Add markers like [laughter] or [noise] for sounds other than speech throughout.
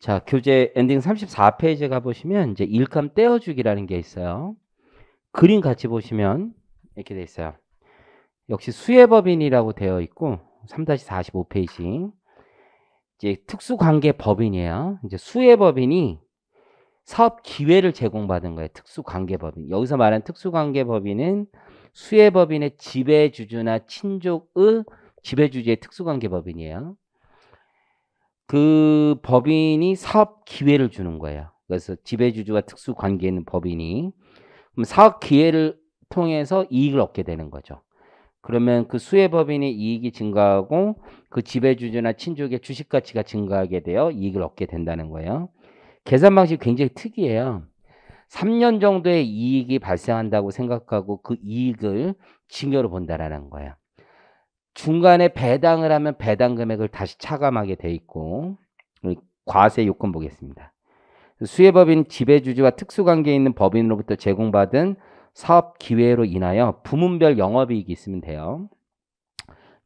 자, 교재 엔딩 34페이지에 가보시면 이제 일감 떼어주기라는 게 있어요. 그림 같이 보시면 이렇게 돼 있어요. 역시 수혜법인이라고 되어 있고 3-45페이지 이제 특수관계법인이에요. 이제 수혜법인이 사업 기회를 제공받은 거예요. 특수관계법인. 여기서 말하는 특수관계법인은 수혜법인의 지배주주나 친족의 지배주주의 특수관계법인이에요. 그 법인이 사업 기회를 주는 거예요. 그래서 지배주주와 특수 관계 에 있는 법인이 그럼 사업 기회를 통해서 이익을 얻게 되는 거죠. 그러면 그 수혜 법인의 이익이 증가하고 그 지배주주나 친족의 주식 가치가 증가하게 되어 이익을 얻게 된다는 거예요. 계산 방식이 굉장히 특이해요. 3년 정도의 이익이 발생한다고 생각하고 그 이익을 증여로 본다라는 거예요. 중간에 배당을 하면 배당 금액을 다시 차감하게 돼 있고 과세 요건 보겠습니다. 수혜법인 지배주주와 특수관계에 있는 법인으로부터 제공받은 사업 기회로 인하여 부문별 영업이익이 있으면 돼요.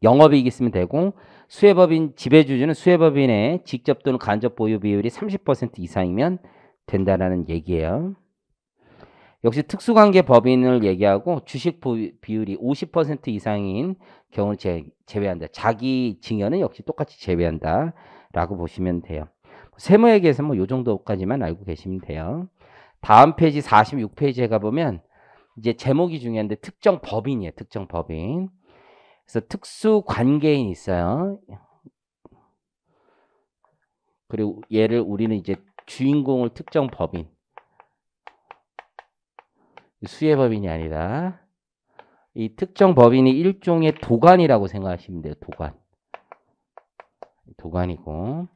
영업이익이 있으면 되고 수혜법인 지배주주는 수혜법인의 직접 또는 간접 보유 비율이 30% 이상이면 된다라는 얘기예요. 역시 특수관계 법인을 얘기하고 주식 비율이 50% 이상인 경우를 제, 제외한다. 자기 증여는 역시 똑같이 제외한다. 라고 보시면 돼요. 세무에 대해서 뭐요 정도까지만 알고 계시면 돼요. 다음 페이지 46페이지에 가보면 이제 제목이 중요한데 특정 법인이에요. 특정 법인. 그래서 특수 관계인 있어요. 그리고 얘를 우리는 이제 주인공을 특정 법인. 수혜 법인이 아니라 이 특정 법인이 일종의 도관이라고 생각하시면 돼요. 도관. 도관이고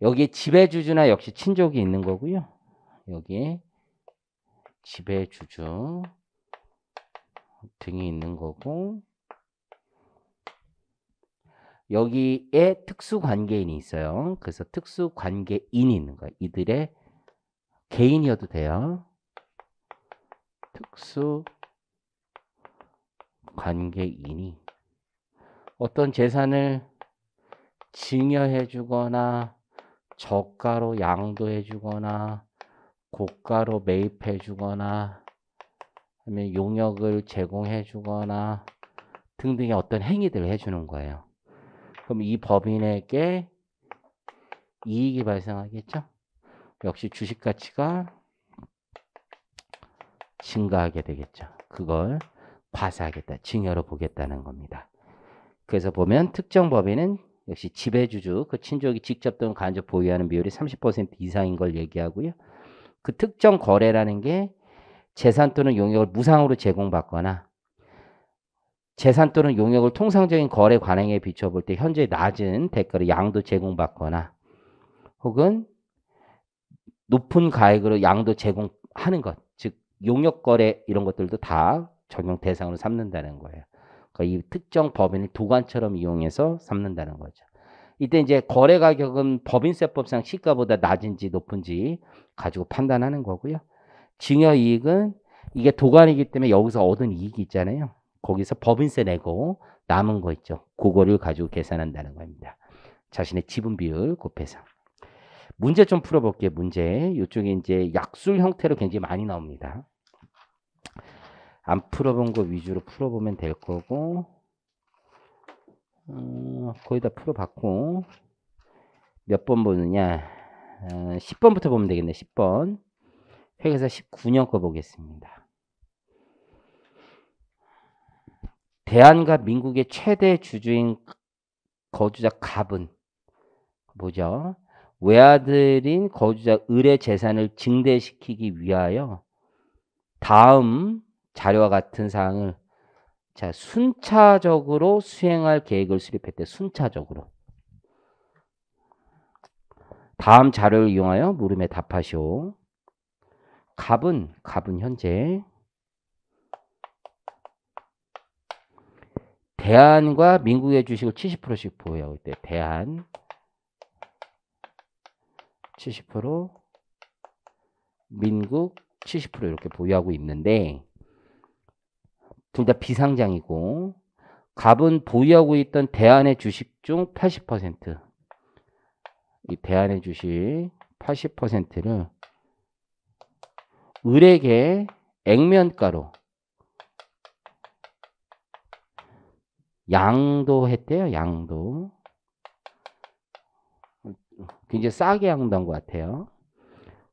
여기에 지배주주나 역시 친족이 있는 거고요. 여기에 지배주주 등이 있는 거고 여기에 특수관계인이 있어요. 그래서 특수관계인이 있는 거예요. 이들의 개인이어도 돼요. 특수 관계인이 어떤 재산을 증여해 주거나 저가로 양도해 주거나 고가로 매입해 주거나 아니면 용역을 제공해 주거나 등등의 어떤 행위들을 해 주는 거예요. 그럼 이 법인에게 이익이 발생하겠죠? 역시 주식 가치가 증가하게 되겠죠. 그걸 과세하겠다, 증여로 보겠다는 겁니다. 그래서 보면 특정 법인은 역시 지배주주, 그 친족이 직접 또는 간접 보유하는 비율이 30% 이상인 걸 얘기하고요. 그 특정 거래라는 게 재산 또는 용역을 무상으로 제공받거나 재산 또는 용역을 통상적인 거래 관행에 비춰볼 때 현재 낮은 대가로 양도 제공받거나 혹은 높은 가액으로 양도 제공하는 것 용역 거래 이런 것들도 다 적용 대상으로 삼는다는 거예요. 그러니까 이 특정 법인을 도관처럼 이용해서 삼는다는 거죠. 이때 이제 거래 가격은 법인세법상 시가보다 낮은지 높은지 가지고 판단하는 거고요. 증여 이익은 이게 도관이기 때문에 여기서 얻은 이익이 있잖아요. 거기서 법인세 내고 남은 거 있죠. 그거를 가지고 계산한다는 겁니다. 자신의 지분 비율 곱해서. 문제 좀 풀어볼게요. 문제. 이쪽에 이제 약술 형태로 굉장히 많이 나옵니다. 안 풀어본 거 위주로 풀어보면 될 거고 어, 거의 다 풀어봤고 몇 번 보느냐 어, 10번부터 보면 되겠네 10번 회계사 19년 거 보겠습니다 대한과 민국의 최대 주주인 거주자 갑은 뭐죠? 외아들인 거주자 을의 재산을 증대시키기 위하여 다음 자료와 같은 사항을 자 순차적으로 수행할 계획을 수립했대. 순차적으로. 다음 자료를 이용하여 물음에 답하시오. 갑은 갑은 현재 대한과 민국의 주식을 70%씩 보유하고 있대. 대한 70%, 민국 70% 이렇게 보유하고 있는데 둘다 비상장이고 갑은 보유하고 있던 대안의 주식 중 80%. 이 대안의 주식 80%를 을에게 액면가로 양도했대요. 양도. 굉장히 싸게 양도한 것 같아요.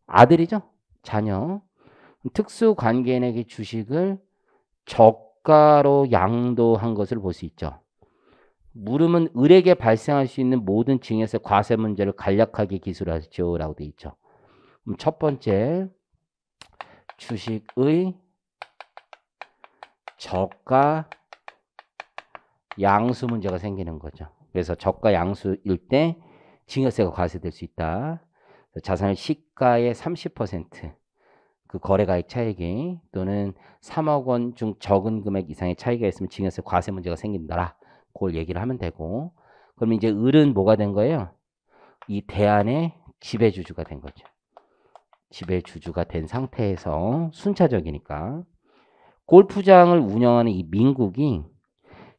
아들이죠? 자녀. 특수관계인에게 주식을 적 억가로 양도한 것을 볼 수 있죠. 물음은 을에게 발생할 수 있는 모든 증에서 과세 문제를 간략하게 기술하죠라고 돼 있죠. 그럼 첫 번째 주식의 저가 양수 문제가 생기는 거죠. 그래서 저가 양수일 때 증여세가 과세될 수 있다. 자산을 시가의 그 거래가액 차익이 또는 3억 원 중 적은 금액 이상의 차이가 있으면 증여세 과세 문제가 생긴다라 그걸 얘기를 하면 되고 그러면 이제 을은 뭐가 된 거예요? 이 대안의 지배주주가 된 거죠. 지배주주가 된 상태에서 순차적이니까 골프장을 운영하는 이 민국이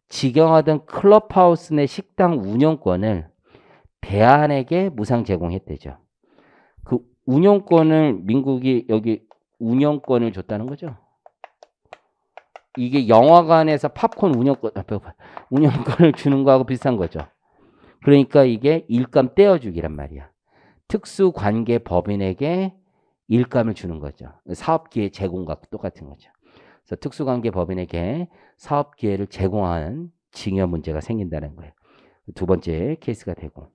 직영하던 클럽하우스 내 식당 운영권을 대안에게 무상 제공했대죠. 그 운영권을 민국이 여기 운영권을 줬다는 거죠. 이게 영화관에서 팝콘 운영권, 아, 운영권을 주는 거하고 비슷한 거죠. 그러니까 이게 일감 떼어주기란 말이야. 특수관계 법인에게 일감을 주는 거죠. 사업기회 제공과 똑같은 거죠. 그래서 특수관계 법인에게 사업기회를 제공하는 징여 문제가 생긴다는 거예요. 두 번째 케이스가 되고.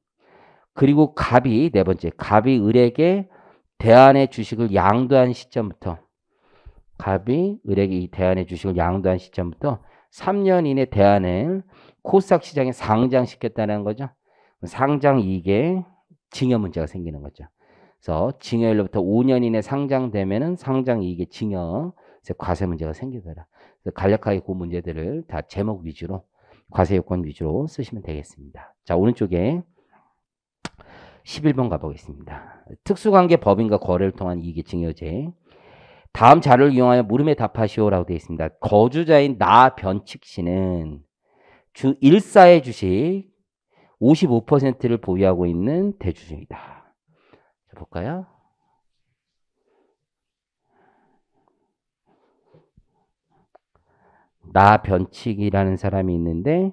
그리고 갑이, 네 번째, 갑이 을에게 대안의 주식을 양도한 시점부터 갑이 을에게 이 대안의 주식을 양도한 시점부터 3년 이내 대안을 코스닥 시장에 상장시켰다는 거죠. 상장 이익에 징여 문제가 생기는 거죠. 그래서 징여일로부터 5년 이내 상장되면은 상장 이익에 징여 과세 문제가 생기더라. 간략하게 그 문제들을 다 제목 위주로 과세 요건 위주로 쓰시면 되겠습니다. 자 오른쪽에 11번 가보겠습니다. 특수관계 법인과 거래를 통한 이익의증여제 다음 자료를 이용하여 물음에 답하시오라고 되어 있습니다. 거주자인 나 변칙 씨는 주 1사의 주식 55%를 보유하고 있는 대주주입니다 볼까요? 나 변칙이라는 사람이 있는데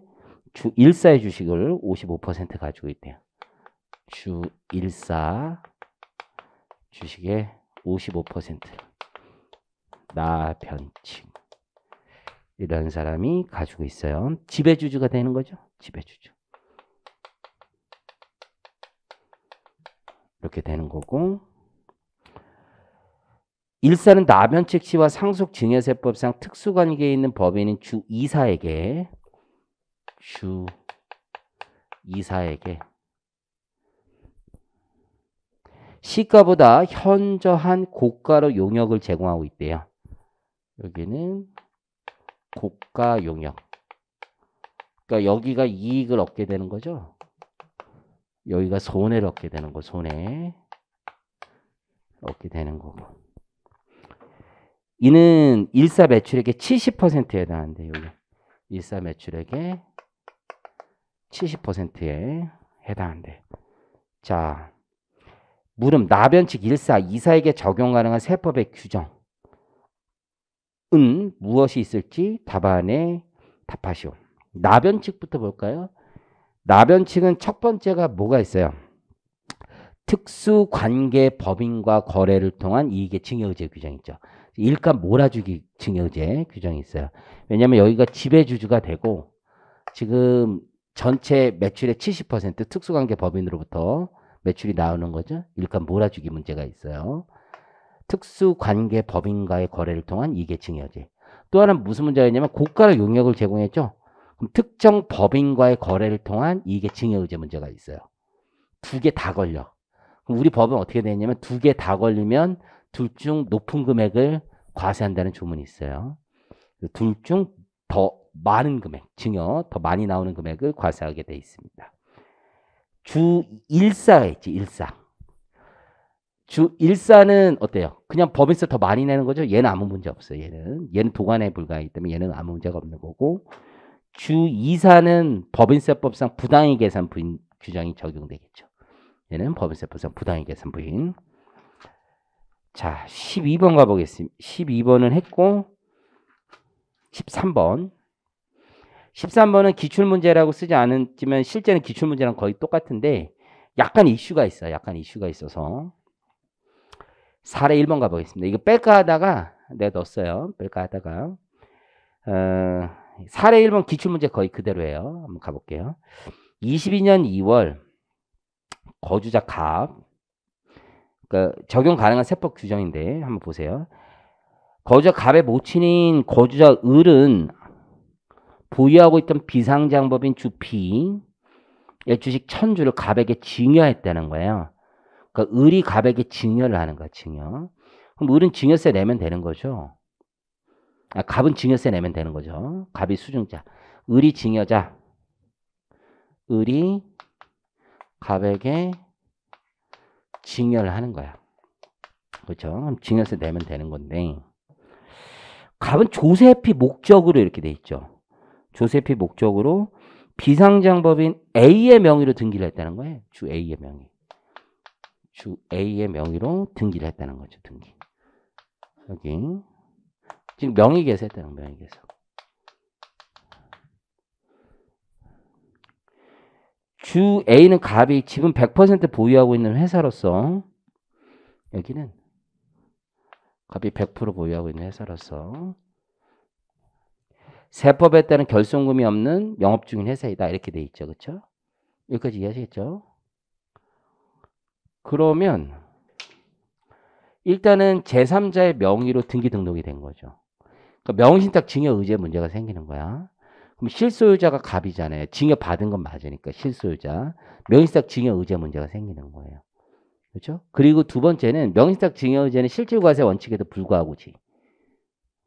주 1사의 주식을 55% 가지고 있대요. 주1사 주식의 55% 나변칭 이런 사람이 가지고 있어요. 지배주주가 되는 거죠. 지배주주. 이렇게 되는 거고 일사는 나변칙 시와 상속증여세법상 특수관계에 있는 법인인 주 이사에게 주 이사에게 시가보다 현저한 고가로 용역을 제공하고 있대요. 여기는 고가 용역. 그러니까 여기가 이익을 얻게 되는 거죠. 여기가 손해를 얻게 되는 거, 손해. 얻게 되는 거고. 이는 일사 매출액의 70%에 해당한대, 여기. 일사 매출액의 70%에 해당한대. 자, 물음 나변칙 1사 2사에게 적용 가능한 세법의 규정은 무엇이 있을지 답안에 답하시오. 나변칙부터 볼까요? 나변칙은 첫 번째가 뭐가 있어요? 특수 관계 법인과 거래를 통한 이익의 증여제 규정 있죠. 일감 몰아주기 증여제 규정이 있어요. 왜냐하면 여기가 지배주주가 되고 지금 전체 매출의 70% 특수관계 법인으로부터 매출이 나오는 거죠. 일감 몰아주기 문제가 있어요. 특수관계 법인과의 거래를 통한 이계증여제. 또 하나 무슨 문제가 냐면 고가로 용역을 제공했죠. 그럼 특정 법인과의 거래를 통한 이계증여제 문제가 있어요. 두 개 다 걸려. 그럼 우리 법은 어떻게 되냐면 두 개 다 걸리면 둘 중 높은 금액을 과세한다는 조문이 있어요. 둘 중 더 많은 금액, 증여, 더 많이 나오는 금액을 과세하게 돼 있습니다. 주 1사가 있지, 1사. 주 1사는 어때요? 그냥 법인세 더 많이 내는 거죠? 얘는 아무 문제 없어요, 얘는. 얘는 도관에 불과하기 때문에 얘는 아무 문제가 없는 거고, 주 2사는 법인세법상 부당이 계산 부인 규정이 적용되겠죠. 얘는 법인세법상 부당이 계산 부인. 자, 12번 가보겠습니다. 12번은 했고, 13번. 13번은 기출문제라고 쓰지 않았지만 실제는 기출문제랑 거의 똑같은데 약간 이슈가 있어요. 약간 이슈가 있어서. 사례 1번 가보겠습니다. 이거 뺄까 하다가 내가 네, 넣었어요. 뺄까 하다가. 어, 사례 1번 기출문제 거의 그대로예요. 한번 가볼게요. 22년 2월 거주자 갑 그러니까 적용 가능한 세법 규정인데 한번 보세요. 거주자 갑의 모친인 거주자 을은 보유하고 있던 비상장법인 주 B 주식 천주를 갑에게 증여했다는 거예요. 그러니까 을이 가백에 증여를 하는 거야, 증여. 그럼 을은 증여세 내면 되는 거죠. 아, 갑은 증여세 내면 되는 거죠. 갑이 수중자. 을이 증여자. 을이 갑에게 증여를 하는 거야. 그렇죠? 그럼 증여세 내면 되는 건데 갑은 조세피 목적으로 이렇게 돼 있죠. 조세피 목적으로 비상장법인 A의 명의로 등기를 했다는 거예요. 주 A의 명의. 주 A의 명의로 등기를 했다는 거죠. 등기. 여기. 지금 명의계서 했다는 명의계서. 주 A는 갑이 지분 100% 보유하고 있는 회사로서 여기는 갑이 100% 보유하고 있는 회사로서 세법에 따른 결손금이 없는 영업 중인 회사이다 이렇게 돼 있죠, 그쵸 여기까지 이해하시겠죠? 그러면 일단은 제3자의 명의로 등기 등록이 된 거죠. 그러니까 명의신탁 증여 의제 문제가 생기는 거야. 그럼 실소유자가 갑이잖아요. 증여 받은 건 맞으니까 실소유자. 명의신탁 증여 의제 문제가 생기는 거예요. 그렇죠? 그리고 두 번째는 명의신탁 증여 의제는 실질과세 원칙에도 불구하고지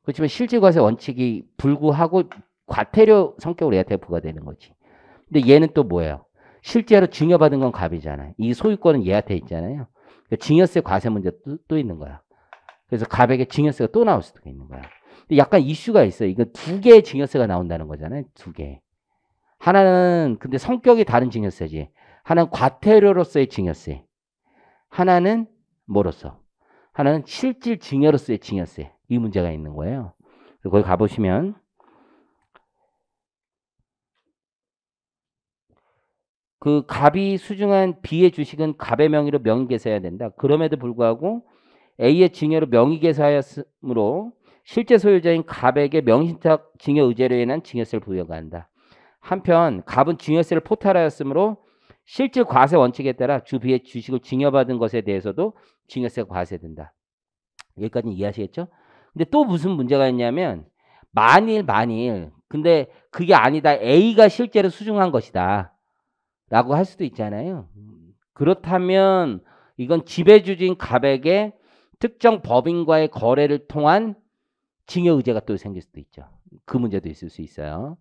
그렇지만 실질과세 원칙이 불구하고 과태료 성격으로 얘한테 부과 되는 거지. 근데 얘는 또 뭐예요? 실제로 증여받은 건 갑이잖아요. 이 소유권은 얘한테 있잖아요. 그러니까 증여세 과세 문제도 또 있는 거야. 그래서 갑에게 증여세가 또 나올 수도 있는 거야. 근데 약간 이슈가 있어요. 이거 두 개의 증여세가 나온다는 거잖아요. 두 개. 하나는 근데 성격이 다른 증여세지. 하나는 과태료로서의 증여세. 하나는 뭐로서? 하나는 실질 증여로서의 증여세. 이 문제가 있는 거예요. 거기 가보시면 그 갑이 수중한 B의 주식은 갑의 명의로 명의계사해야 된다. 그럼에도 불구하고 A의 증여로 명의계사하였으므로 실제 소유자인 갑에게 명신탁 증여 의제로 인한 증여세를 부여가 한다. 한편 갑은 증여세를 포탈하였으므로 실제 과세 원칙에 따라 주비의 주식을 증여받은 것에 대해서도 증여세 과세된다. 여기까지 이해하시겠죠? 근데 또 무슨 문제가 있냐면 만일 만일 근데 그게 아니다. A가 실제로 수중한 것이다. 라고 할 수도 있잖아요. 그렇다면 이건 지배주주인 갑에게 특정 법인과의 거래를 통한 징역 의제가 또 생길 수도 있죠. 그 문제도 있을 수 있어요.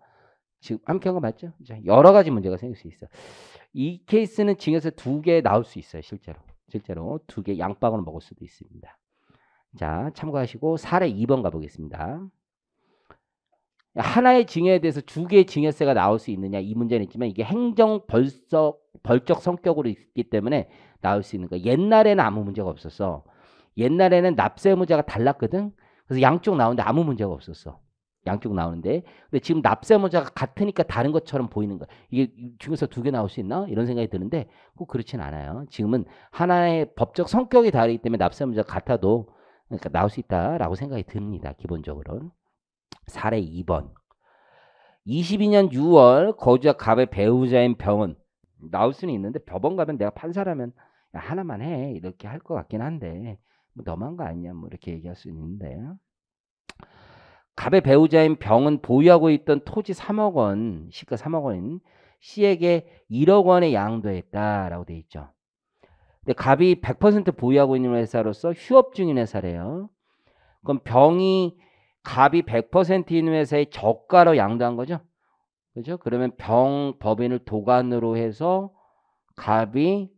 지금 함께 한 거 맞죠? 여러 가지 문제가 생길 수 있어. 이 케이스는 징역에서 두 개 나올 수 있어요. 실제로. 실제로 두 개 양방으로 먹을 수도 있습니다. 자, 참고하시고 사례 2번 가보겠습니다. 하나의 증여에 대해서 두 개의 증여세가 나올 수 있느냐 이 문제는 있지만 이게 행정 벌적 벌적 성격으로 있기 때문에 나올 수 있는 거. 옛날에는 아무 문제가 없었어. 옛날에는 납세 의무자가 달랐거든. 그래서 양쪽 나오는데 아무 문제가 없었어. 양쪽 나오는데 근데 지금 납세 의무자가 같으니까 다른 것처럼 보이는 거. 이게 중에서 두 개 나올 수 있나? 이런 생각이 드는데 꼭 그렇진 않아요. 지금은 하나의 법적 성격이 다르기 때문에 납세 의무자가 같아도 그러니까 나올 수 있다라고 생각이 듭니다. 기본적으로는. 사례 2번. 22년 6월 거주자 갑의 배우자인 병원 나올 수는 있는데 법원 가면 내가 판사라면 하나만 해 이렇게 할 것 같긴 한데 뭐 너무한 거 아니냐 뭐 이렇게 얘기할 수 있는데 갑의 배우자인 병은 보유하고 있던 토지 3억 원 시가 3억 원인 씨에게 1억 원의 양도했다라고 돼 있죠. 근데 갑이 100% 보유하고 있는 회사로서 휴업 중인 회사래요. 그럼 병이 갑이 100% 있는 회사에 저가로 양도한 거죠. 그죠? 그러면 병 법인을 도관으로 해서 갑이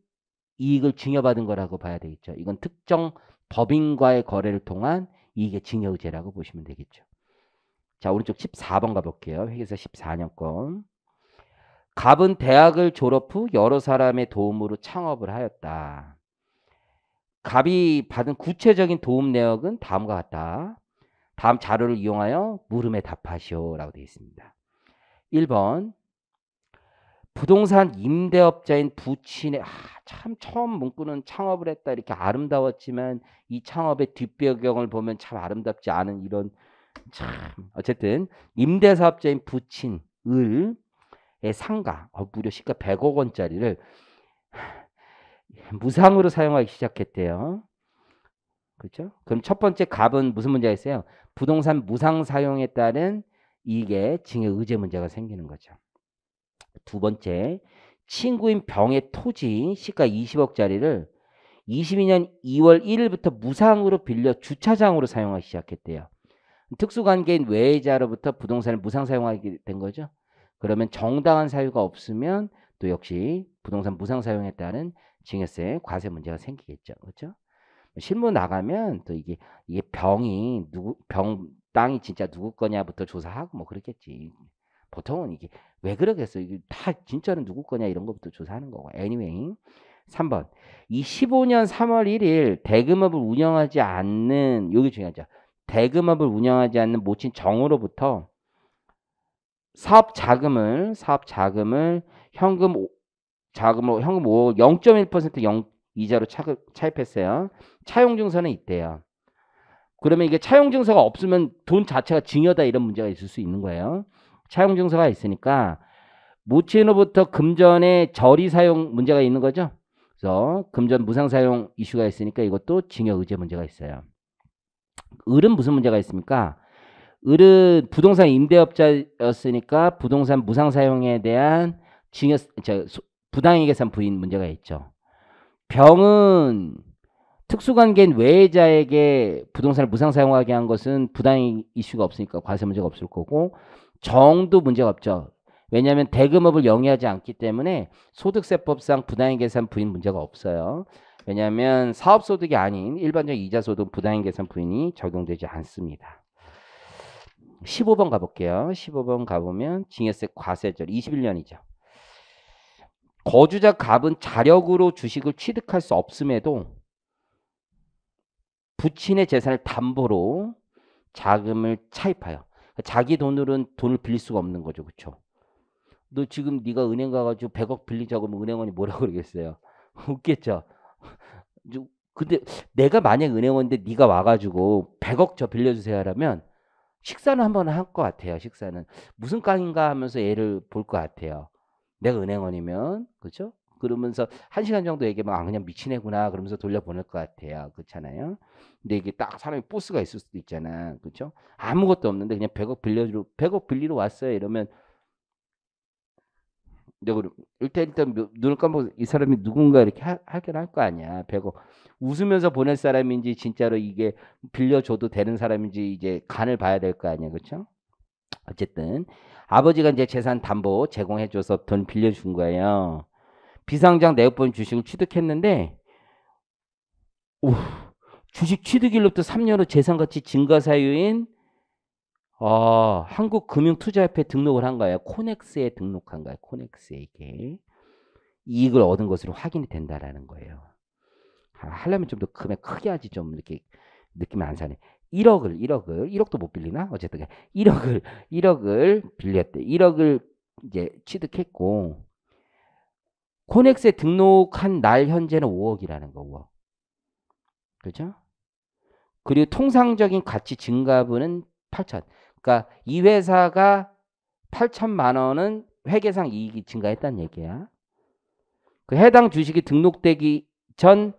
이익을 증여받은 거라고 봐야 되겠죠. 이건 특정 법인과의 거래를 통한 이익의 증여제라고 보시면 되겠죠. 자, 오른쪽 14번 가볼게요. 회계사 14년 건. 갑은 대학을 졸업 후 여러 사람의 도움으로 창업을 하였다. 갑이 받은 구체적인 도움 내역은 다음과 같다. 다음 자료를 이용하여 물음에 답하시오라고 되어 있습니다. 1번 부동산 임대업자인 부친의 아, 참 처음 문구는 창업을 했다 이렇게 아름다웠지만 이 창업의 뒷배경을 보면 참 아름답지 않은 이런 참 어쨌든 임대사업자인 부친을 상가, 어, 무려 시가 100억 원짜리를 무상으로 사용하기 시작했대요. 그렇죠? 그럼 첫 번째 갑은 무슨 문제가 있어요? 부동산 무상 사용에 따른 이익의 징의 제 문제가 생기는 거죠. 두 번째, 친구인 병의 토지 시가 20억짜리를 22년 2월 1일부터 무상으로 빌려 주차장으로 사용하기 시작했대요. 특수관계인 외자로부터 부동산을 무상 사용하게 된 거죠. 그러면 정당한 사유가 없으면 또 역시 부동산 무상 사용에 따른 증여세 과세 문제가 생기겠죠. 그렇죠? 실무 나가면 또 이게 이게 병이 누구 병 땅이 진짜 누구 거냐부터 조사하고 뭐 그렇겠지. 보통은 이게 왜 그러겠어? 이게 다 진짜는 누구 거냐 이런 것부터 조사하는 거고. anyway. 3번. 이 15년 3월 1일 대금업을 운영하지 않는 요게 중요하죠. 대금업을 운영하지 않는 모친 정으로부터 사업 자금을 사업 자금을 현금 오, 자금으로 현금 5억 0.1% 영, 이자로 차, 차입했어요. 차용증서는 있대요. 그러면 이게 차용증서가 없으면 돈 자체가 증여다 이런 문제가 있을 수 있는 거예요. 차용증서가 있으니까 모친으로부터 금전의 저리 사용 문제가 있는 거죠. 그래서 금전 무상 사용 이슈가 있으니까 이것도 증여 의제 문제가 있어요. 을은 무슨 문제가 있습니까? 을은 부동산 임대업자였으니까 부동산 무상 사용에 대한 증여 저, 부당이 계산 부인 문제가 있죠. 병은 특수관계인 외자에게 부동산을 무상 사용하게 한 것은 부당이 이슈가 없으니까 과세 문제가 없을 거고 정도 문제가 없죠. 왜냐하면 대금업을 영위하지 않기 때문에 소득세법상 부당이 계산 부인 문제가 없어요. 왜냐하면 사업소득이 아닌 일반적 이자소득 부당이 계산 부인이 적용되지 않습니다. 15번 가볼게요. 15번 가보면 증여세 과세절 21년이죠. 거주자 갑은 자력으로 주식을 취득할 수 없음에도 부친의 재산을 담보로 자금을 차입하여 그러니까 자기 돈으로는 돈을 빌릴 수가 없는 거죠. 그렇죠? 너 지금 네가 은행 가가지고 100억 빌리자고 하면 은행원이 뭐라 고 그러겠어요? [laughs] 웃겠죠? 근데 내가 만약 은행원인데 네가 와가지고 100억 저 빌려주세요 하라면 식사는 한번 할것 같아요. 식사는 무슨 강인가 하면서 얘를 볼 것 같아요. 내가 은행원이면 그죠? 그러면서 한 시간 정도 얘기하면 아 그냥 미친 애구나 그러면서 돌려보낼 것 같아요. 그렇잖아요. 근데 이게 딱 사람이 보스가 있을 수도 있잖아. 그렇죠? 아무것도 없는데 그냥 100억 빌려주 100억 빌리러 왔어요. 이러면 내가 일단 일단 눈을 감고 이 사람이 누군가 이렇게 하, 하긴 할거 아니야. 100억 웃으면서 보낼 사람인지 진짜로 이게 빌려줘도 되는 사람인지 이제 간을 봐야 될 거 아니에요. 그렇죠? 어쨌든 아버지가 이제 재산 담보 제공해줘서 돈 빌려준 거예요. 비상장 내역본 주식을 취득했는데 오, 주식 취득일로부터 3년 후 재산가치 증가 사유인 어, 아, 한국금융투자협회 등록을 한 거예요. 코넥스에 등록한 거예요. 코넥스에 이게 이익을 얻은 것으로 확인이 된다라는 거예요. 아, 하려면 좀 더 금액 크게 하지 좀 이렇게 느낌이 안 사네. 1억을 1억을 1억도 못 빌리나? 어쨌든 1억을 1억을 빌렸대. 1억을 이제 취득했고 코넥스에 등록한 날 현재는 5억이라는 거 5억. 그렇죠? 그리고 통상적인 가치 증가분은 8천. 그러니까 이 회사가 8천만 원은 회계상 이익이 증가했다는 얘기야. 그 해당 주식이 등록되기 전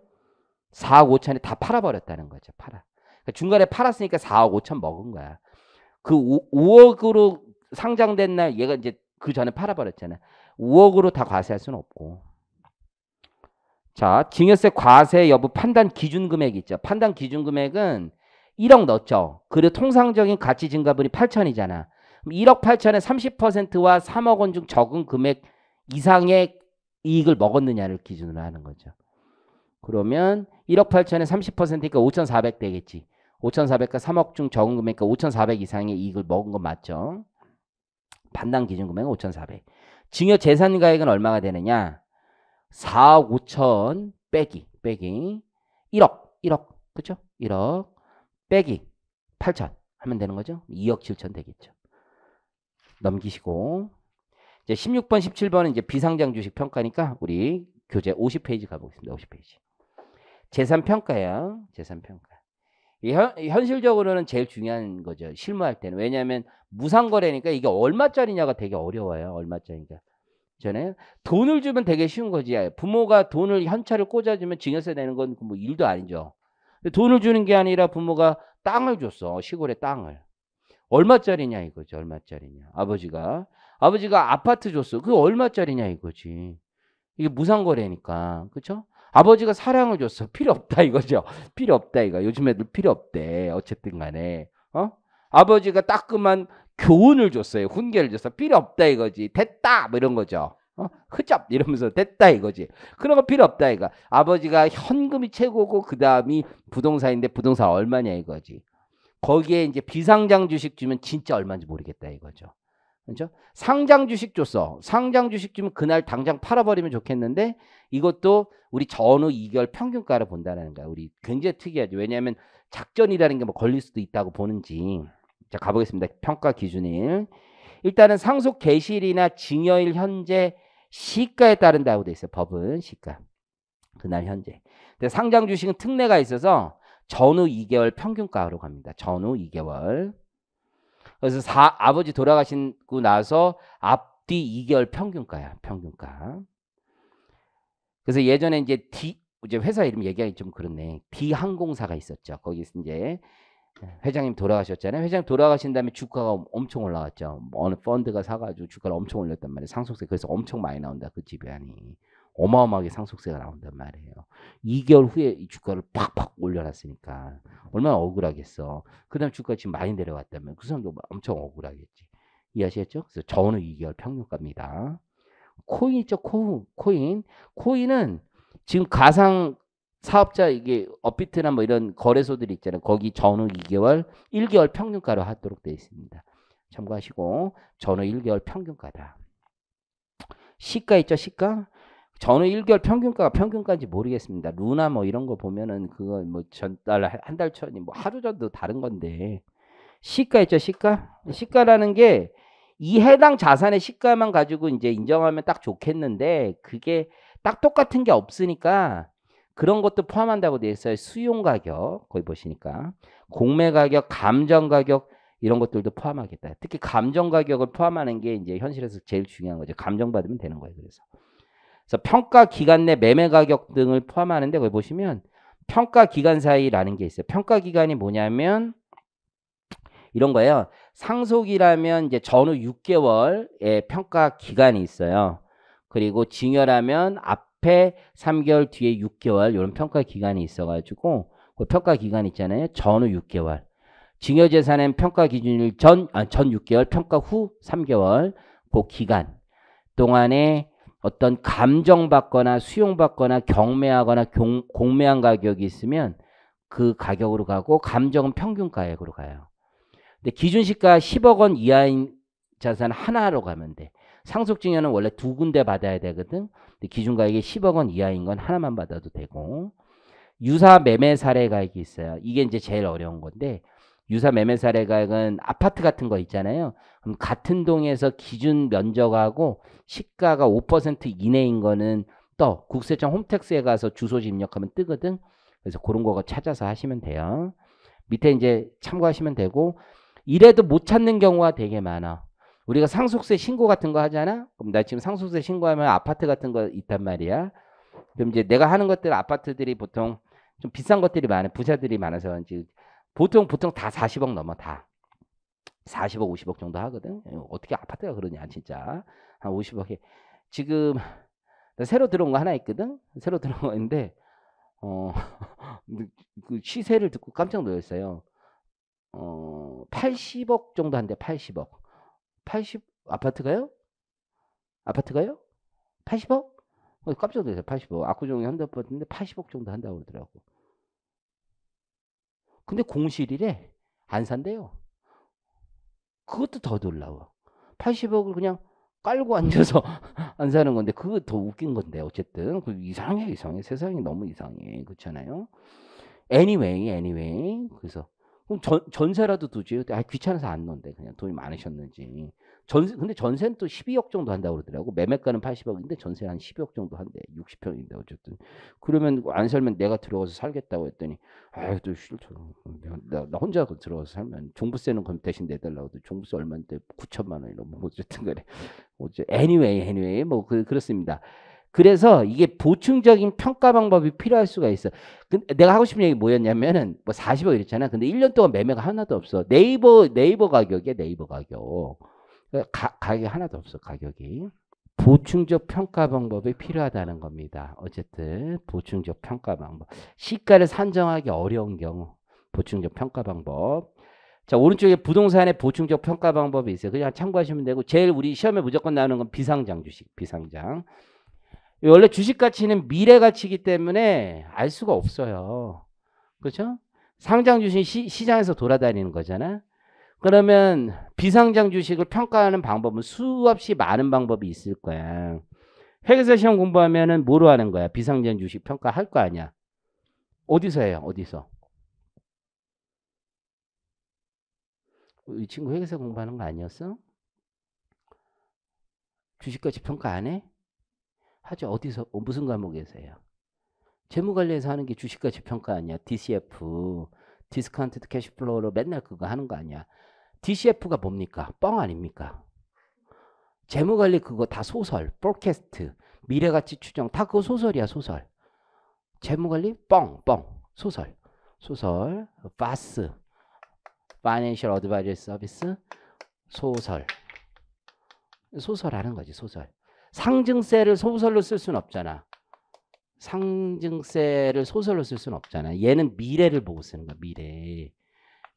4억 5천에 다 팔아버렸다는 거죠. 팔아. 그러니까 중간에 팔았으니까 4억 5천 먹은 거야. 그 5, 5억으로 상장된 날 얘가 이제 그 전에 팔아버렸잖아. 5억으로 다 과세할 수는 없고. 자, 증여세 과세 여부 판단 기준 금액이 있죠. 판단 기준 금액은 1억 넣었죠. 그리고 통상적인 가치 증가분이 8천이잖아. 1억 8천에 30%와 3억 원 중 적은 금액 이상의 이익을 먹었느냐를 기준으로 하는 거죠. 그러면 1억 8천에 30%니까 5,400 되겠지. 5,400과 3억 중 적은 금액과 5,400 이상의 이익을 먹은 건 맞죠. 반당 기준 금액은 5,400. 증여 재산 가액은 얼마가 되느냐? 4억 5천 빼기 빼기 1억 1억 그죠? 1억 빼기 8천 하면 되는 거죠? 2억 7천 되겠죠. 넘기시고 이제 16번 17번은 이제 비상장 주식 평가니까 우리 교재 50페이지 가보겠습니다. 50페이지. 재산 평가야. 재산 평가. 현, 현실적으로는 제일 중요한 거죠. 실무할 때는. 왜냐하면 무상거래니까 이게 얼마짜리냐가 되게 어려워요. 얼마짜리니까. 전에 돈을 주면 되게 쉬운 거지. 부모가 돈을 현찰을 꽂아주면 증여세 내는 건 뭐 일도 아니죠. 돈을 주는 게 아니라 부모가 땅을 줬어. 시골에 땅을. 얼마짜리냐 이거지. 얼마짜리냐. 아버지가. 아버지가 아파트 줬어. 그 얼마짜리냐 이거지. 이게 무상거래니까. 그렇죠? 아버지가 사랑을 줬어. [laughs] 필요 없다 이거죠. 필요 없다 이거. 요즘 애들 필요 없대. 어쨌든 간에. 어? 아버지가 따끔한 교훈을 줬어요. 훈계를 줬어. 필요 없다 이거지. 됐다. 뭐 이런 거죠. 어? 흐잡 이러면서 됐다 이거지. 그런 거 필요 없다 이거. 아버지가 현금이 최고고 그다음이 부동산인데 부동산 얼마냐 이거지. 거기에 이제 비상장 주식 주면 진짜 얼마인지 모르겠다 이거죠. 그렇죠? 상장 주식 줬어. 상장 주식 주면 그날 당장 팔아버리면 좋겠는데 이것도 우리 전후 2개월 평균가를 본다라는 거야. 우리 굉장히 특이하죠. 왜냐하면 작전이라는 게 뭐 걸릴 수도 있다고 보는지. 자 가보겠습니다. 평가 기준일. 일단은 상속 개시일이나 증여일 현재 시가에 따른다고 돼 있어요. 법은 시가. 그날 현재. 근데 상장 주식은 특례가 있어서 전후 2개월 평균가로 갑니다. 전후 2개월. 그래서 사, 아버지 돌아가시고 그 나서 앞뒤 2개월 평균가야. 평균가. 그래서 예전에 이제 D 이제 회사 이름 얘기하기 좀 그렇네. D 항공사가 있었죠. 거기서 이제 회장님 돌아가셨잖아요. 회장 돌아가신 다음에 주가가 엄청 올라갔죠. 어느 펀드가 사가지고 주가를 엄청 올렸단 말이에요. 상속세 그래서 엄청 많이 나온다 그집이 아니. 어마어마하게 상속세가 나온단 말이에요. 2개월 후에 이 주가를 팍팍 올려놨으니까 얼마나 억울하겠어. 그 다음 주가 지금 많이 내려왔다면그 사람도 엄청 억울하겠지. 이해하시겠죠? 그래서 저는 2개월 평균값입니다 코인 있죠? 코, 코인. 코인은 지금 가상 사업자 이게 업비트나 뭐 이런 거래소들이 있잖아요. 거기 전후 2개월, 1개월 평균가로 하도록 되어 있습니다. 참고하시고 전후 1개월 평균가다. 시가 있죠? 시가? 저는 1개월 평균가가 평균까지 모르겠습니다. 루나 뭐 이런 거 보면은 그거 뭐 전달 한 달 전이 뭐 하루 전도 다른 건데 시가 있죠 시가 시가라는 게 이 해당 자산의 시가만 가지고 이제 인정하면 딱 좋겠는데 그게 딱 똑같은 게 없으니까 그런 것도 포함한다고 되어 있어요. 수용 가격 거기 보시니까 공매 가격, 감정 가격 이런 것들도 포함하겠다. 특히 감정 가격을 포함하는 게 이제 현실에서 제일 중요한 거죠. 감정 받으면 되는 거예요. 그래서. 그래서 평가 기간 내 매매 가격 등을 포함하는데 거기 보시면 평가 기간 사이라는 게 있어요. 평가 기간이 뭐냐면 이런 거예요. 상속이라면 이제 전후 6개월의 평가 기간이 있어요. 그리고 증여라면 앞에 3개월 뒤에 6개월 이런 평가 기간이 있어가지고 그 평가 기간 있잖아요. 전후 6개월. 증여재산은 평가 기준일 전, 아, 전 6개월, 평가 후 3개월, 그 기간 동안에 어떤 감정받거나 수용받거나 경매하거나 경, 공매한 가격이 있으면 그 가격으로 가고 감정은 평균가액으로 가요. 근데 기준시가 10억 원 이하인 자산 하나로 가면 돼. 상속증여는 원래 두 군데 받아야 되거든. 근데 기준가액이 10억 원 이하인 건 하나만 받아도 되고 유사 매매 사례 가액이 있어요. 이게 이제 제일 어려운 건데 유사 매매 사례 가액은 아파트 같은 거 있잖아요. 음, 같은 동에서 기준 면적하고 시가가 5% 이내인 거는 또 국세청 홈택스에 가서 주소지 입력하면 뜨거든. 그래서 그런 거 찾아서 하시면 돼요. 밑에 이제 참고하시면 되고 이래도 못 찾는 경우가 되게 많아. 우리가 상속세 신고 같은 거 하잖아. 그럼 나 지금 상속세 신고하면 아파트 같은 거 있단 말이야. 그럼 이제 내가 하는 것들 아파트들이 보통 좀 비싼 것들이 많아. 부자들이 많아서 이제 보통 보통 다 40억 넘어 다. 40억, 50억 정도 하거든. 예, 어떻게 아파트가 그러냐, 진짜. 한 50억에. 지금 [laughs] 새로 들어온 거 하나 있거든. 새로 [laughs] 들어온 거 있는데 어, [laughs] 그 시세를 듣고 깜짝 놀랐어요. 어, 80억 정도 한대 80억. 80 아파트가요? 아파트가요? 80억? 어, 깜짝 놀랐어요. 80억. 압구정에 한아파트는데 80억 정도 한다고 그러더라고. 근데 공실이래. 안 산대요. 그것도 더 놀라워. 80억을 그냥 깔고 앉아서 [laughs] 안 사는 건데 그거 더 웃긴 건데 어쨌든 그 이상해 이상해 세상이 너무 이상해 그렇잖아요. anyway anyway 그래서 그럼 전 전세라도 두지. 아 귀찮아서 안 넣는데 그냥 돈이 많으셨는지 전세 근데 전세는 또 12억 정도 한다고 그러더라고. 매매가는 80억인데 전세 는한 12억 정도 한대. 60평인데 어쨌든. 그러면 안 살면 내가 들어가서 살겠다고 했더니 아유 또 싫죠. 나, 나 혼자 들어가서 살면 종부세는 그럼 대신 내달라고 종부세 얼마인데 9천만 원이 넘어 뭐 어쨌든 그래. 어째 anyway anyway 뭐 그, 그렇습니다. 그래서 이게 보충적인 평가 방법이 필요할 수가 있어. 근데 내가 하고 싶은 얘기 뭐였냐면은 뭐 40억 이랬잖아. 근데 1년 동안 매매가 하나도 없어. 네이버 네이버 가격에 네이버 가격. 어, 가, 가격이 하나도 없어 가격이 보충적 평가 방법이 필요하다는 겁니다. 어쨌든 보충적 평가 방법 시가를 산정하기 어려운 경우 보충적 평가 방법 자 오른쪽에 부동산의 보충적 평가 방법이 있어요. 그냥 참고하시면 되고 제일 우리 시험에 무조건 나오는 건 비상장 주식 비상장 원래 주식 가치는 미래 가치이기 때문에 알 수가 없어요. 그렇죠? 상장 주식 시, 시장에서 돌아다니는 거잖아. 그러면 비상장 주식을 평가하는 방법은 수없이 많은 방법이 있을 거야. 회계사 시험 공부하면은 뭐로 하는 거야? 비상장 주식 평가할 거 아니야. 어디서 해요? 어디서? 이 친구 회계사 공부하는 거 아니었어? 주식까지 평가 안 해? 하죠. 어디서 어, 무슨 과목에서 해요? 재무관리에서 하는 게 주식가치 평가 아니야. DCF, 디스카운트 캐시플로우로 맨날 그거 하는 거 아니야. DCF가 뭡니까? 뻥 아닙니까? 재무관리 그거 다 소설, 포캐스트, 미래가치 추정 다 그거 소설이야 소설. 재무관리 뻥, 뻥, 소설, 소설, 파스, 파이낸셜 어드바이저 서비스, 소설, 소설하는 거지 소설. 상증세를 소설로 쓸 수는 없잖아. 상증세를 소설로 쓸 수는 없잖아. 얘는 미래를 보고 쓰는 거야 미래.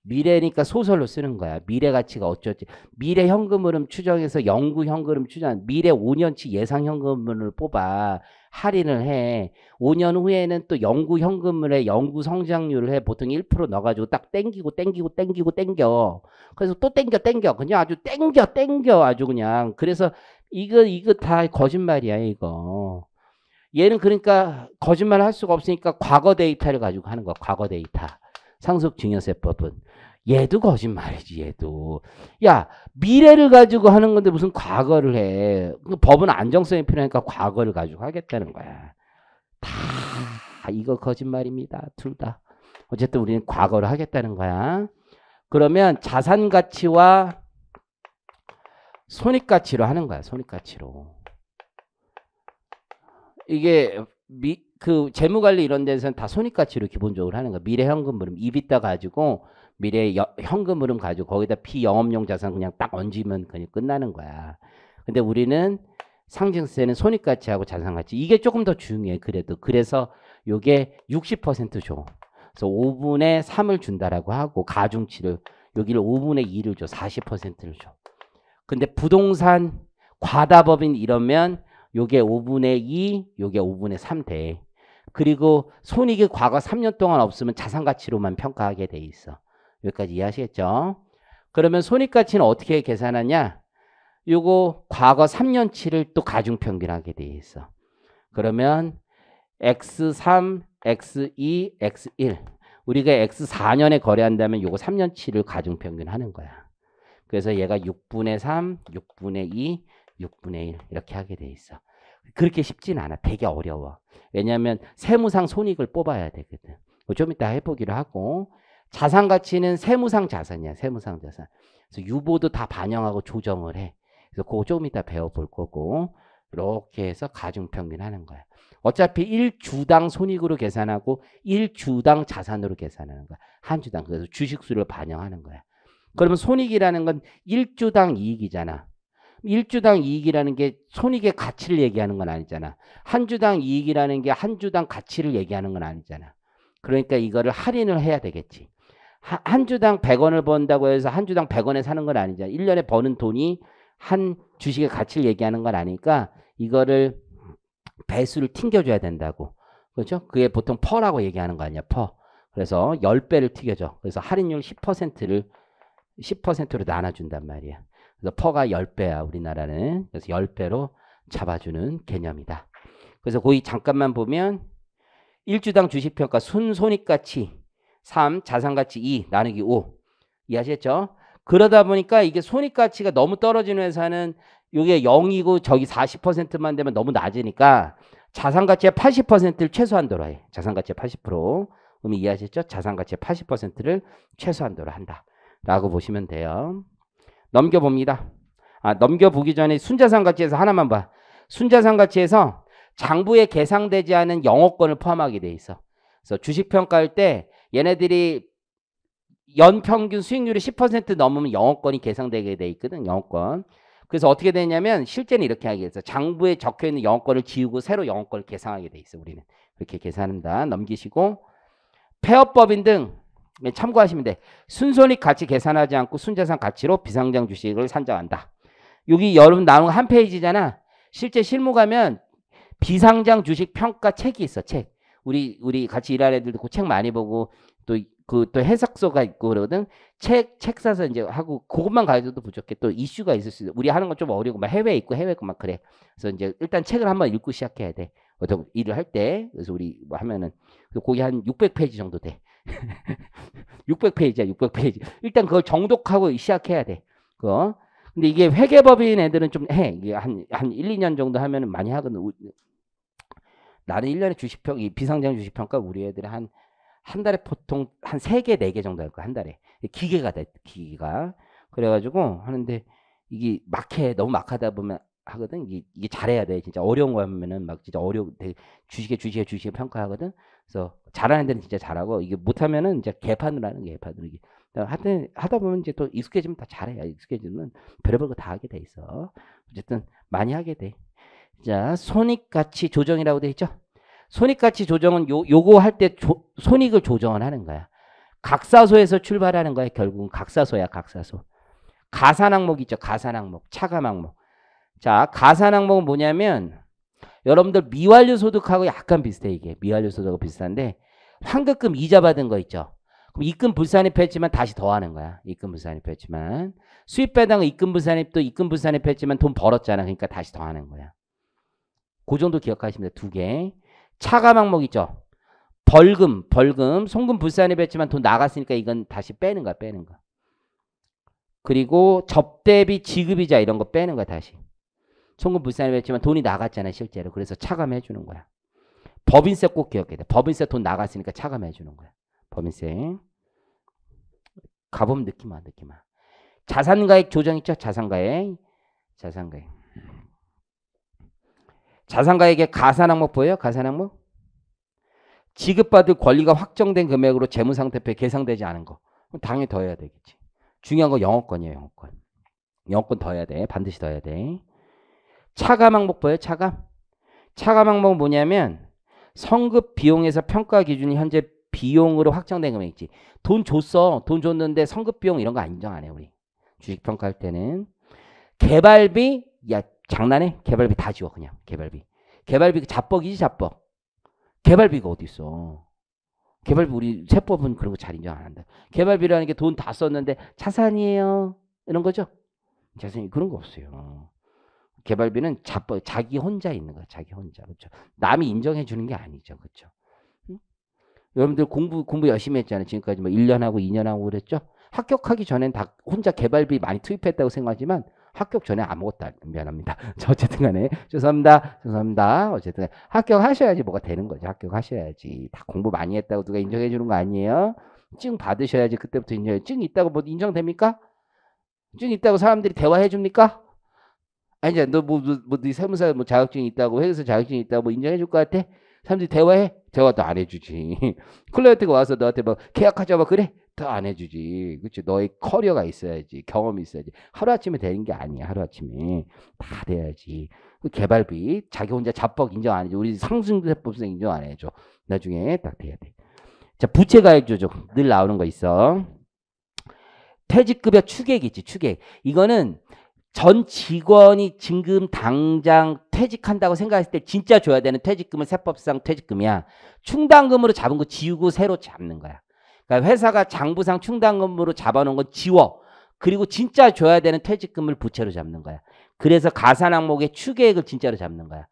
미래니까 소설로 쓰는 거야. 미래 가치가 어쩌지. 미래 현금 흐름 추정해서 연구 현금 흐름 추정. 미래 5년치 예상 현금을 뽑아. 할인을 해. 5년 후에는 또 연구 현금을 해. 연구 성장률을 해. 보통 1% 넣어가지고 딱 땡기고 땡기고 땡기고 땡겨. 그래서 또 땡겨 땡겨. 그냥 아주 땡겨 땡겨. 아주 그냥. 그래서 이거 이거 다 거짓말이야 이거. 얘는 그러니까 거짓말을 할 수가 없으니까 과거 데이터를 가지고 하는 거야. 과거 데이터. 상속증여세법은 얘도 거짓말이지 얘도. 야 미래를 가지고 하는 건데 무슨 과거를 해. 그 법은 안정성이 필요하니까 과거를 가지고 하겠다는 거야. 다 이거 거짓말입니다. 둘 다. 어쨌든 우리는 과거를 하겠다는 거야. 그러면 자산 가치와 손익 가치로 하는 거야. 손익 가치로. 이게 미, 그 재무 관리 이런 데서는 다 손익 가치로 기본적으로 하는 거야. 미래 현금 흐름 이비따 가지고 미래 현금 흐름 가지고 거기다 피영업용 자산 그냥 딱 얹으면 그냥 끝나는 거야. 근데 우리는 상징세는 손익가치하고 자산가치 이게 조금 더 중요해 그래도 그래서 요게 60%줘 그래서 5분의 3을 준다라고 하고 가중치를 여기를 5분의 2를 줘 40%를 줘 근데 부동산 과다법인 이러면 요게 5분의 2 요게 5분의 3대 그리고 손익이 과거 3년 동안 없으면 자산가치로만 평가하게 돼 있어 여기까지 이해하시겠죠? 그러면 손익가치는 어떻게 계산하냐? 요거 과거 3년치를 또 가중평균하게 돼 있어. 그러면 X3, X2, X1 우리가 X4년에 거래한다면 요거 3년치를 가중평균하는 거야. 그래서 얘가 6분의 3, 6분의 2, 6분의 1 이렇게 하게 돼 있어. 그렇게 쉽진 않아. 되게 어려워. 왜냐하면 세무상 손익을 뽑아야 되거든. 뭐 좀 이따 해보기로 하고 자산 가치는 세무상 자산이야. 세무상 자산. 그래서 유보도 다 반영하고 조정을 해. 그래서 그거 조금 이따 배워볼 거고 이렇게 해서 가중평균 하는 거야. 어차피 1주당 손익으로 계산하고 1주당 자산으로 계산하는 거야. 한 주당. 그래서 주식수를 반영하는 거야. 그러면 손익이라는 건 1주당 이익이잖아. 1주당 이익이라는 게 손익의 가치를 얘기하는 건 아니잖아. 한 주당 이익이라는 게 한 주당 가치를 얘기하는 건 아니잖아. 그러니까 이거를 할인을 해야 되겠지. 한 주당 100원을 번다고 해서 한 주당 100원에 사는 건아니잖아 1년에 버는 돈이 한 주식의 가치를 얘기하는 건 아니까 이거를 배수를 튕겨줘야 된다고. 그렇죠? 그게 보통 퍼라고 얘기하는 거 아니야, 퍼. 그래서 10배를 튀겨줘. 그래서 할인율 10%를 10%로 나눠준단 말이야. 그래서 퍼가 10배야, 우리나라는. 그래서 10배로 잡아주는 개념이다. 그래서 거기 잠깐만 보면 1주당 주식평가 순손익 가치 3 자산가치 2 나누기 5 이해하셨죠? 그러다 보니까 이게 손익가치가 너무 떨어지는 회사는 이게 0이고 저기 40%만 되면 너무 낮으니까 자산가치의 80%를 최소한도로 해. 자산가치의 80%. 그럼 이해하셨죠? 자산가치의 80%를 최소한도로 한다. 라고 보시면 돼요. 넘겨봅니다. 아, 넘겨보기 전에 순자산가치에서 하나만 봐. 순자산가치에서 장부에 계상되지 않은 영업권을 포함하게 돼 있어. 그래서 주식평가할 때 얘네들이 연평균 수익률이 10% 넘으면 영업권이 계상되게 돼 있거든 영업권 그래서 어떻게 되냐면 실제는 이렇게 하게 돼서 장부에 적혀있는 영업권을 지우고 새로 영업권을 계상하게 돼 있어 우리는 그렇게 계산한다 넘기시고 폐업법인 등 네, 참고하시면 돼 순손익 가치 계산하지 않고 순자산 가치로 비상장 주식을 산정한다 여기 여러분 나온 한 페이지잖아 실제 실무 가면 비상장 주식 평가 책이 있어 책 우리 우리 같이 일하는 애들도 그책 많이 보고 또 그또 그 해석서가 있고 그러거든 책 책 사서 이제 하고 그것만 가지고도 부족해 또 이슈가 있을 수 있어 우리 하는 건 좀 어려고 막해외 있고 해외 있고 막 그래 그래서 이제 일단 책을 한번 읽고 시작해야 돼 어떤 일을 할 때 그래서 우리 뭐 하면은 그 거기 한 600페이지 정도 돼 600페이지야 [laughs] 600페이지 일단 그걸 정독하고 시작해야 돼 그거 근데 이게 회계법인 애들은 좀 해. 이게 한, 한 1, 2년 정도 하면은 많이 하거든. 나는 1년에 주식평, 이 비상장 주식평가 우리 애들이 한, 한 달에 보통 한 세개네개 네 정도 할 거야, 한 달에. 기계가 돼, 기계가. 그래가지고 하는데 이게 막해, 너무 막하다 보면 하거든. 이게, 이게 잘해야 돼. 진짜 어려운 거 하면은 막 진짜 어려, 되 주식에 주식에 주식에 평가하거든. 그래서 잘하는 데는 진짜 잘하고 이게 못하면은 이제 개판으로 하는 게 개판으로. 이게. 그러니까 하여튼 하다 보면 이제 또 익숙해지면 다 잘해. 요 익숙해지면 별의별 거 다 하게 돼 있어. 어쨌든 많이 하게 돼. 자, 손익가치 조정이라고 되어 있죠? 손익가치 조정은 요, 요거 할 때 손익을 조정을 하는 거야. 각사소에서 출발하는 거야. 결국은 각사소야, 각사소. 가산항목 있죠? 가산항목, 차감항목. 자, 가산항목은 뭐냐면 여러분들 미완료 소득하고 약간 비슷해 이게. 미완료 소득하고 비슷한데 환급금 이자 받은 거 있죠? 그럼 입금 불산입했지만 다시 더하는 거야. 입금 불산입했지만 수입 배당 입금 불산입도 입금 불산입했지만 돈 벌었잖아. 그러니까 다시 더하는 거야. 그 정도 기억하시면 돼요. 두 개. 차감 항목 있죠. 벌금, 벌금. 송금 불산에 뱉지만 돈 나갔으니까 이건 다시 빼는 거야, 빼는 거. 야 그리고 접대비 지급이자 이런 거 빼는 거야, 다시. 송금 불산에 뱉지만 돈이 나갔잖아, 실제로. 그래서 차감해 주는 거야. 법인세 꼭 기억해야 돼. 법인세 돈 나갔으니까 차감해 주는 거야. 법인세. 가보면 느낌 안 느낌 안. 자산가액 조정 있죠? 자산가액. 자산가액. 자산가에게 가산항목 보여요? 가산항목? 지급받을 권리가 확정된 금액으로 재무상태표에 계상되지 않은 거. 그럼 당연히 더 해야 되겠지. 중요한 건 영어권이에요. 영어권. 영어권 더 해야 돼. 반드시 더 해야 돼. 차감 항목 보여요? 차감? 차감 항목은 뭐냐면 성급 비용에서 평가 기준이 현재 비용으로 확정된 금액이지. 돈 줬어. 돈 줬는데 성급 비용 이런 거안 인정 안 해, 우리. 주식 평가할 때는. 개발비, 야, 장난해? 개발비 다 지워 그냥 개발비. 개발비 자뻑이지 그 자뻑. 개발비가 어디 있어? 개발비 우리 세법은 그런 거 잘 인정 안 한다. 개발비라는 게 돈 다 썼는데 자산이에요. 이런 거죠. 자산이 그런 거 없어요. 개발비는 자뻑 자기 혼자 있는 거야. 자기 혼자 그렇죠. 남이 인정해 주는 게 아니죠. 그렇죠. 응? 여러분들 공부 공부 열심히 했잖아요. 지금까지 뭐 1년 하고 2년 하고 그랬죠. 합격하기 전엔 다 혼자 개발비 많이 투입했다고 생각하지만 합격 전에 아무것도 안, 미안합니다. [laughs] 어쨌든 간에 죄송합니다. 죄송합니다. 어쨌든 합격하셔야지 뭐가 되는 거죠. 합격하셔야지. 다 공부 많이 했다고 누가 인정해 주는 거 아니에요? 증 받으셔야지 그때부터 인정해. 증 있다고 뭐 인정됩니까? 증 있다고 사람들이 대화해 줍니까? 아니야. 너뭐 뭐, 뭐, 네 세무사 뭐 자격증 있다고 회사 자격증 있다고 뭐 인정해 줄 것 같아? 사람들이 대화해? 대화도 안 해주지. [laughs] 클라이언트가 와서 너한테 막 계약하자 막 그래? 부터 안 해주지. 그치? 너의 커리어가 있어야지. 경험이 있어야지. 하루아침에 되는 게 아니야. 하루아침에. 다 돼야지. 그 개발비. 자기 혼자 자뻑 인정 안 해줘. 우리 상승세법상 인정 안 해줘. 나중에 딱 돼야 돼. 자, 부채가액 조정. 늘 나오는 거 있어. 퇴직급여 추객 계 있지. 추객. 이거는 전 직원이 지금 당장 퇴직한다고 생각했을 때 진짜 줘야 되는 퇴직금은 세법상 퇴직금이야. 충당금으로 잡은 거 지우고 새로 잡는 거야. 그러니까 회사가 장부상 충당금으로 잡아놓은 건 지워. 그리고 진짜 줘야 되는 퇴직금을 부채로 잡는 거야. 그래서 가산 항목의 추계액을 진짜로 잡는 거야.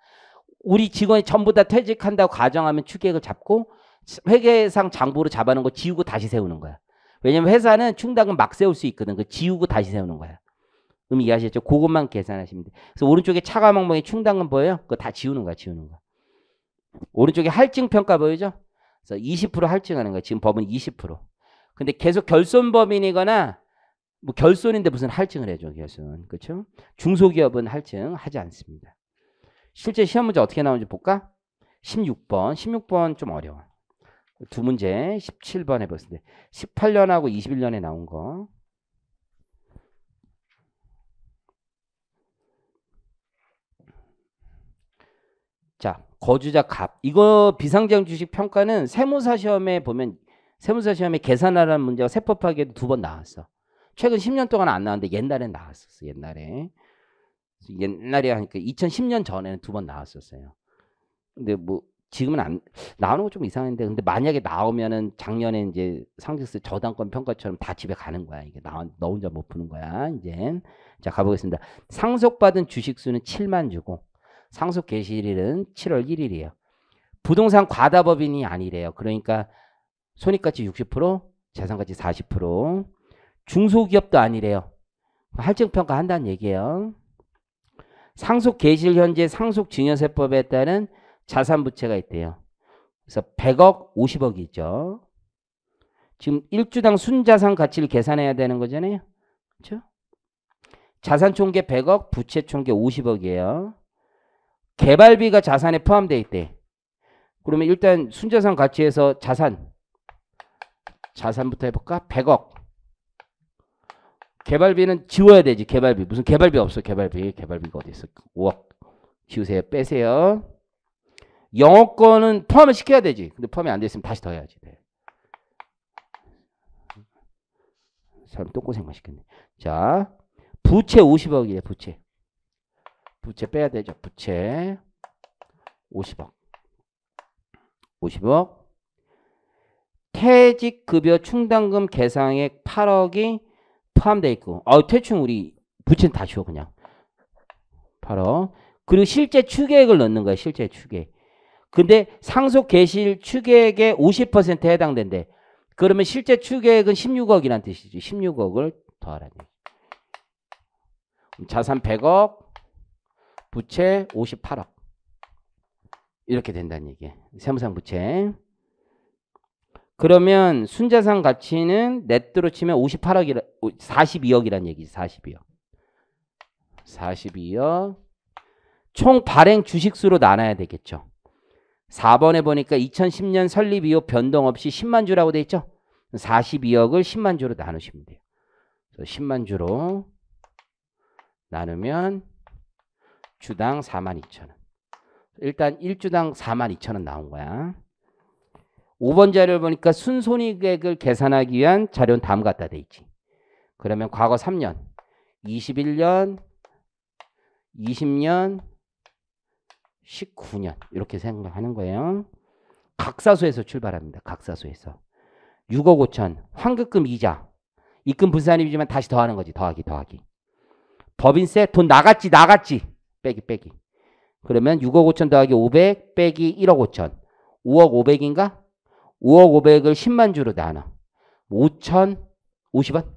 우리 직원이 전부 다 퇴직한다고 가정하면 추계액을 잡고 회계상 장부로 잡아놓은 거 지우고 다시 세우는 거야. 왜냐면 회사는 충당금 막 세울 수 있거든. 그 지우고 다시 세우는 거야. 그럼 음, 이해하셨죠? 그것만 계산하시면 돼. 그래서 오른쪽에 차감 항목에 충당금 보여요? 그거 다 지우는 거야, 지우는 거야. 오른쪽에 할증 평가 보이죠? 그래서 20% 할증하는 거예요. 지금 법은 20%. 근데 계속 결손 범인이거나뭐 결손인데 무슨 할증을 해줘 결손 그렇죠? 중소기업은 할증 하지 않습니다. 실제 시험 문제 어떻게 나오는지 볼까? 16번 16번 좀 어려워. 두 문제 17번 해봤는데 18년하고 21년에 나온 거. 자, 거주자 값 이거 비상장 주식 평가는 세무사 시험에 보면 세무사 시험에 계산하라는 문제가 세법학에도 두 번 나왔어. 최근 10년 동안 안 나왔는데 옛날엔 나왔었어. 옛날에 옛날에 하니까 2010년 전에는 두 번 나왔었어요. 근데 뭐 지금은 안 나오는 거 좀 이상한데 근데 만약에 나오면은 작년에 이제 상징세 저당권 평가처럼 다 집에 가는 거야 이게 나너 혼자 못 푸는 거야 이제 자 가보겠습니다 상속받은 주식 수는 7만 주고 상속 개시일은 7월 1일이에요. 부동산 과다법인이 아니래요. 그러니까 손익가치 60%, 재산가치 40%, 중소기업도 아니래요. 할증평가 한다는 얘기예요. 상속 개시일 현재 상속 증여세법에 따른 자산 부채가 있대요. 그래서 100억, 50억이 있죠. 지금 1주당 순자산 가치를 계산해야 되는 거잖아요. 그렇죠? 자산 총계 100억, 부채 총계 50억이에요. 개발비가 자산에 포함되어 있대. 그러면 일단 순자산 가치에서 자산 자산부터 해볼까? 100억 개발비는 지워야 되지 개발비 무슨 개발비 없어 개발비 개발비가 어디 있어 5억 지우세요 빼세요 영어권은 포함을 시켜야 되지 근데 포함이 안 됐으면 다시 더 해야지 네. 사람 똥고생만 시켰네 자 부채 50억이래 부채 부채 빼야 되죠. 부채 50억. 50억. 퇴직급여 충당금 계상액 8억이 포함되어 있고 어, 아, 대충 우리 부채는 다 쉬워 그냥 8억. 그리고 실제 추계액을 넣는 거야. 실제 추계액. 근데 상속 개실 추계액의 50%에 해당된대. 그러면 실제 추계액은 16억이란 뜻이지. 16억을 더하라니. 자산 100억, 부채 58억 이렇게 된다는 얘기예요. 세무상 부채. 그러면 순자산 가치는 네트로 치면 5 8억이 42억이란 얘기지. 42억. 42억. 총 발행 주식수로 나눠야 되겠죠. 4번에 보니까 2010년 설립 이후 변동 없이 10만 주라고 돼 있죠. 42억을 10만 주로 나누시면 돼요. 10만 주로 나누면 주당 42,000원. 일단 1주당 42,000원 나온 거야. 5번 자료를 보니까 순손익액을 계산하기 위한 자료는 다음 같다 돼 있지. 그러면 과거 3년, 21년, 20년, 19년 이렇게 생각하는 거예요. 각사수에서 출발합니다. 각사수에서. 6억 5천 환급금 이자 입금 분산이지만 다시 더하는 거지. 더하기 더하기. 법인세 돈 나갔지 나갔지. 빼기 빼기. 그러면 6억 5천 더하기 500 빼기 1억 5천. 5억 500인가? 5억 500을 10만 주로 나눠. 5천 50원?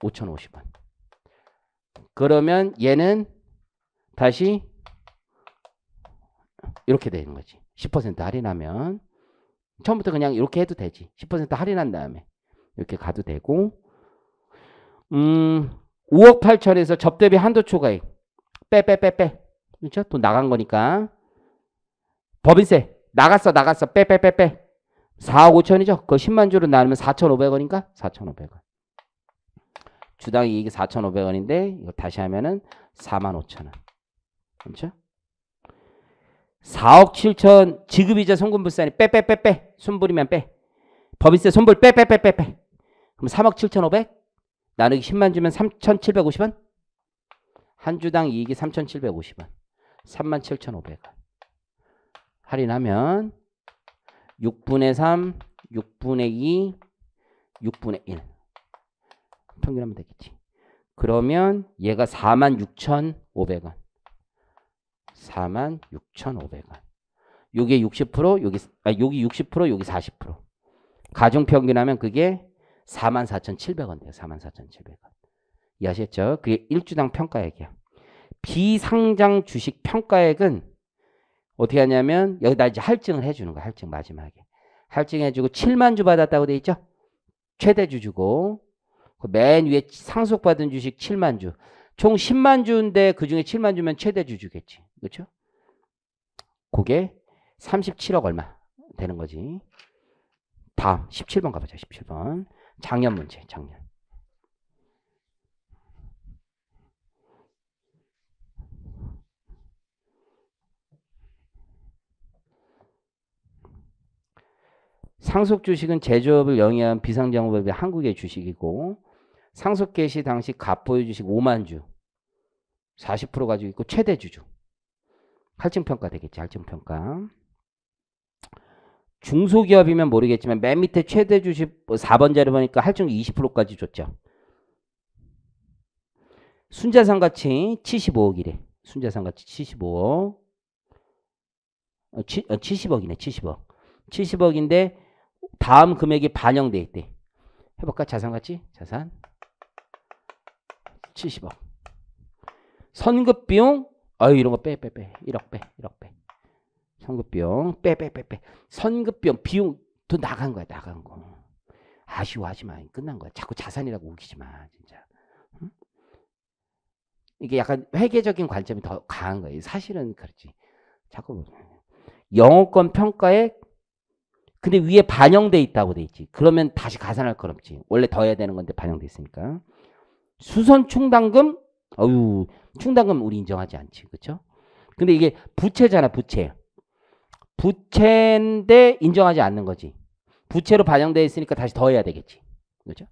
5천 50원. 그러면 얘는 다시 이렇게 되는 거지. 10% 할인하면 처음부터 그냥 이렇게 해도 되지. 10% 할인한 다음에 이렇게 가도 되고 음 5억 8천에서 접대비 한도 초과액 빼, 빼, 빼, 빼. 그렇죠? 돈 나간 거니까. 법인세. 나갔어, 나갔어. 빼, 빼, 빼, 빼. 4억 5천이죠? 그거 10만 주로 나누면 4,500원인가? 4,500원. 주당 이익이 4,500원인데 이거 다시 하면은 4만 5천원. 그렇죠? 4억 7천 지급이자 송금불산이 빼빼빼빼 손불이면 빼 법인세 손불 빼빼빼빼빼 그럼 3억 7천 5백 나누기 10만 주면 3,750원 한 주당 이익이 3,750원. 37,500원. 할인하면 6분의 3, 6분의 2, 6분의 1. 평균하면 되겠지. 그러면 얘가 46,500원. 46,500원. 요게 60%, 요기아 여기 60%, 여기 40%. 가중 평균하면 그게 44,700원 돼요. 44,700원. 이해하셨죠? 그게 1주당 평가액이야. 비상장 주식 평가액은 어떻게 하냐면 여기다 이제 할증을 해주는 거야. 할증 마지막에. 할증해주고 7만 주 받았다고 돼 있죠? 최대주 주고 그 맨 위에 상속받은 주식 7만 주. 총 10만 주인데 그중에 7만 주면 최대주 주겠지. 그렇죠? 그게 37억 얼마 되는 거지. 다음 17번 가보자. 17번. 작년 문제. 작년. 상속 주식은 제조업을 영위한 비상장업의 한국의 주식이고 상속 개시 당시 갑보유 주식 5만 주 40% 가지고 있고 최대 주주 할증 평가 되겠지 할증 평가 중소기업이면 모르겠지만 맨 밑에 최대 주식 4번 자료 보니까 할증 20%까지 줬죠 순자산 가치 75억이래 순자산 가치 75억 어, 치, 어, 70억이네 70억 70억인데 다음 금액이 반영돼 있대. 해볼까? 자산 같이? 자산 70억. 선급 비용 아 이런 거 빼 빼빼 1억 빼 1억 빼. 선급 비용 빼 빼 빼 빼. 선급 비용 비용 더 나간 거야 나간 거. 아쉬워하지 마. 끝난 거야. 자꾸 자산이라고 우기지 마. 진짜. 응? 이게 약간 회계적인 관점이 더 강한 거예요. 사실은 그렇지. 자꾸 영어권 평가액 근데 위에 반영돼 있다고 돼 있지. 그러면 다시 가산할 건 없지. 원래 더 해야 되는 건데 반영돼 있으니까. 수선 충당금? 어유 충당금 우리 인정하지 않지. 그렇죠? 근데 이게 부채잖아, 부채. 부채인데 인정하지 않는 거지. 부채로 반영돼 있으니까 다시 더 해야 되겠지. 그렇죠?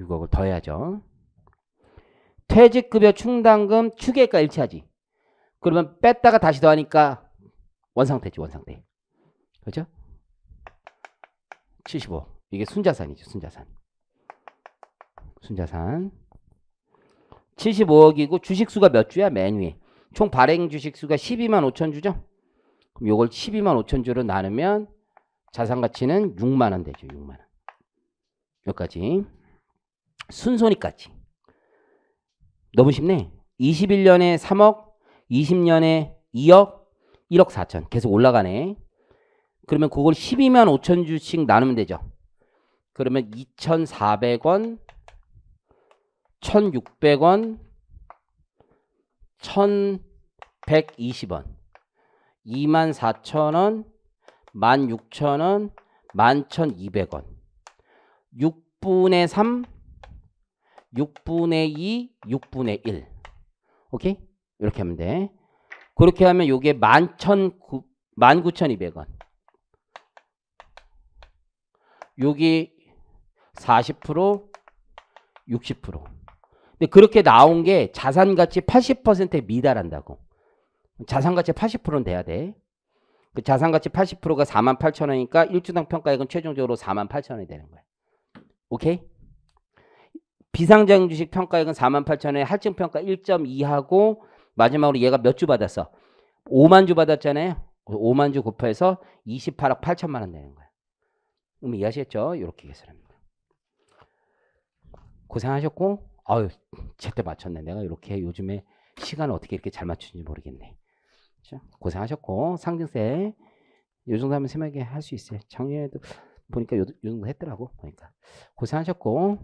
6억을 더 해야죠. 퇴직급여 충당금 추계가 일치하지. 그러면 뺐다가 다시 더하니까 원상태지 원상태 그죠? 75 이게 순자산이죠 순자산 순자산 75억이고 주식수가 몇 주야 맨 위총 에 발행 주식수가 12만 5천 주죠 그럼 요걸 12만 5천 주로 나누면 자산가치는 6만원 되죠 6만원 여기까지 순손이까지 너무 쉽네 21년에 3억 20년에 2억 1억 4천 계속 올라가네. 그러면 그걸 12만 5천 주씩 나누면 되죠. 그러면 2,400원, 1,600원, 1,120원, 24,000원, 16,000원, 11,200원. 6분의 3, 6분의 2, 6분의 1. 오케이? 이렇게 하면 돼. 그렇게 하면 요게 11,900원. 여기 40%, 60%. 근데 그렇게 나온 게 자산 가치 80%에 미달한다고. 자산 가치 80%는 돼야 돼. 그 자산 가치 80%가 4만 8천 원이니까 1주당 평가액은 최종적으로 4만 8천 원이 되는 거야. 오케이? 비상장 주식 평가액은 4만 8천 원에 할증 평가 1.2하고 마지막으로 얘가 몇 주 받았어? 5만 주 받았잖아요. 5만 주 곱해서 28억 8천만 원 내는 거야. 그럼 이해하셨죠? 이렇게 계산합니다. 고생하셨고 아유 제때 맞췄네. 내가 이렇게 요즘에 시간을 어떻게 이렇게 잘 맞추는지 모르겠네. 고생하셨고 상증세 요 정도 하면 세하게 할 수 있어요. 작년에도 보니까 요, 요 정도 했더라고 보니까 고생하셨고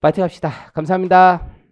파이팅 합시다. 감사합니다.